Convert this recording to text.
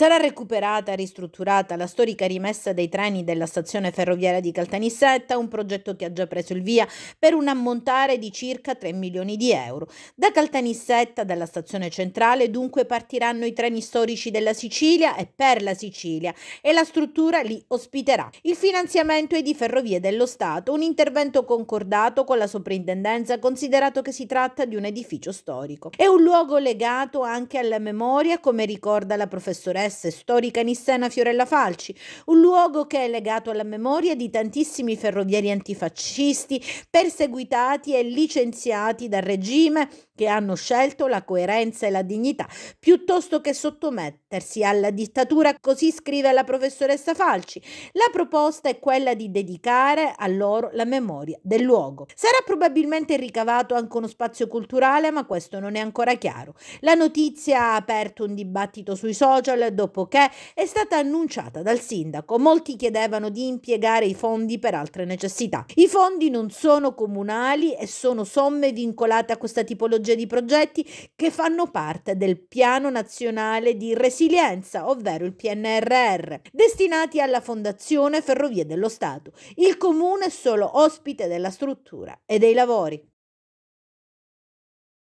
Sarà recuperata, e ristrutturata la storica rimessa dei treni della stazione ferroviaria di Caltanissetta, un progetto che ha già preso il via per un ammontare di circa 3 milioni di euro. Da Caltanissetta, dalla stazione centrale, dunque partiranno i treni storici della Sicilia e per la Sicilia e la struttura li ospiterà. Il finanziamento è di Ferrovie dello Stato, un intervento concordato con la soprintendenza considerato che si tratta di un edificio storico. È un luogo legato anche alla memoria, come ricorda la professoressa studentessa storica nissena Fiorella Falci, un luogo che è legato alla memoria di tantissimi ferrovieri antifascisti perseguitati e licenziati dal regime che hanno scelto la coerenza e la dignità piuttosto che sottomettersi alla dittatura, così scrive la professoressa Falci. La proposta è quella di dedicare a loro la memoria del luogo. Sarà probabilmente ricavato anche uno spazio culturale, ma questo non è ancora chiaro. La notizia ha aperto un dibattito sui social dopo che è stata annunciata dal sindaco. Molti chiedevano di impiegare i fondi per altre necessità. I fondi non sono comunali e sono somme vincolate a questa tipologia di progetti che fanno parte del Piano Nazionale di Resilienza, ovvero il PNRR, destinati alla Fondazione Ferrovie dello Stato. Il comune è solo ospite della struttura e dei lavori.